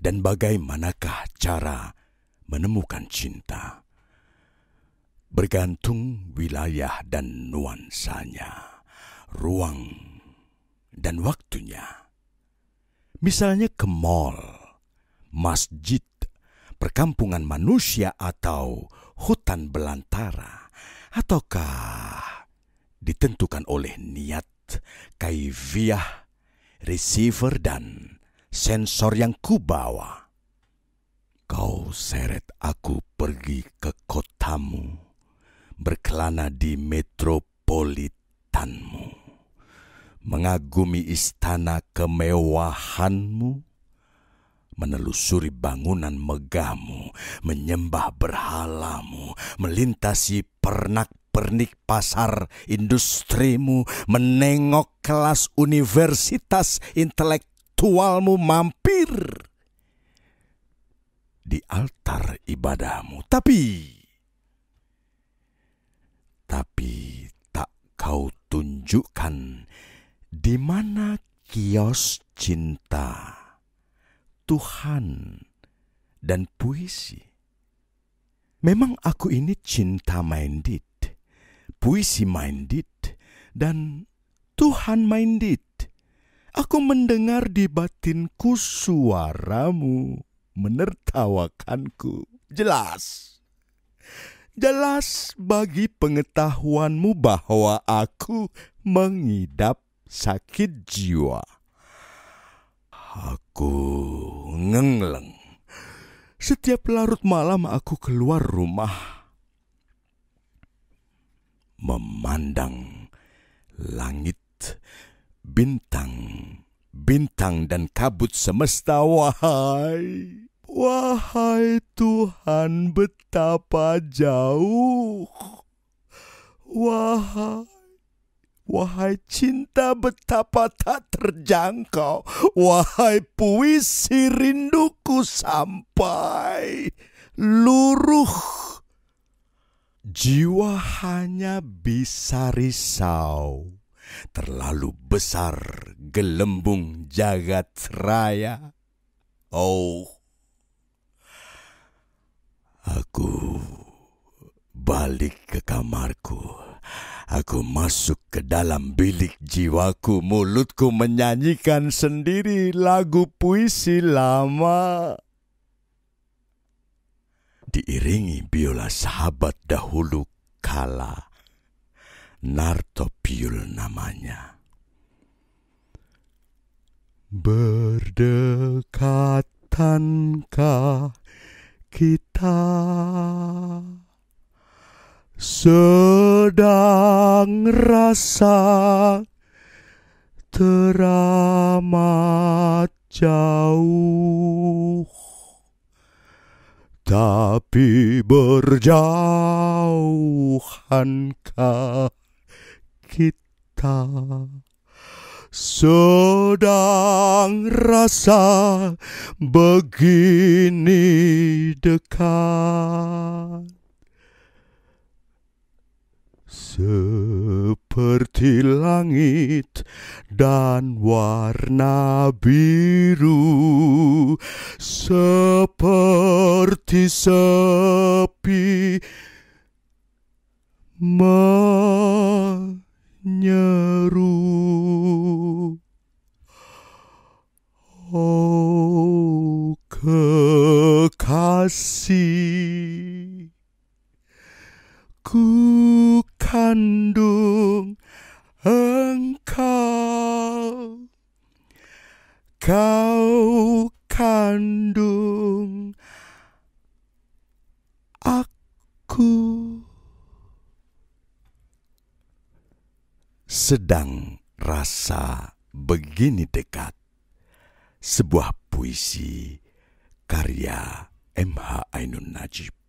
dan bagaimanakah cara menemukan cinta. Bergantung wilayah dan nuansanya, ruang dan waktunya. Misalnya ke mall, masjid, perkampungan manusia atau hutan belantara, ataukah ditentukan oleh niat, kaifiah, receiver dan sensor yang kubawa. Kau seret aku pergi ke kotamu, berkelana di metropolitanmu, mengagumi istana kemewahanmu, menelusuri bangunan megamu, menyembah berhalamu, melintasi pernak pernik pasar industrimu, menengok kelas universitas intelektual ritualmu mampir di altar ibadahmu. Tapi, tapi tak kau tunjukkan di mana kios cinta Tuhan dan puisi. Memang aku ini cinta minded, puisi minded, dan Tuhan minded. Aku mendengar di batinku suaramu menertawakanku. Jelas. Jelas bagi pengetahuanmu bahwa aku mengidap sakit jiwa. Aku ngengleng. Setiap larut malam aku keluar rumah. Memandang langit bintang bintang dan kabut semesta, wahai. Wahai Tuhan, betapa jauh. Wahai, wahai cinta betapa tak terjangkau. Wahai puisi rinduku sampai luruh. Jiwa hanya bisa risau terlalu besar gelembung jagat raya. Oh, aku balik ke kamarku. Aku masuk ke dalam bilik jiwaku, mulutku menyanyikan sendiri lagu puisi lama. Diiringi biola sahabat dahulu kala, Nartopiul namanya. Berdekatankah kita sedang rasa teramat jauh tapi berjauhankah kita sedang rasa begini dekat seperti langit dan warna biru seperti se Ku kandung engkau Kau kandung aku Sedang rasa begini dekat Sebuah puisi karya MH Ainun Najib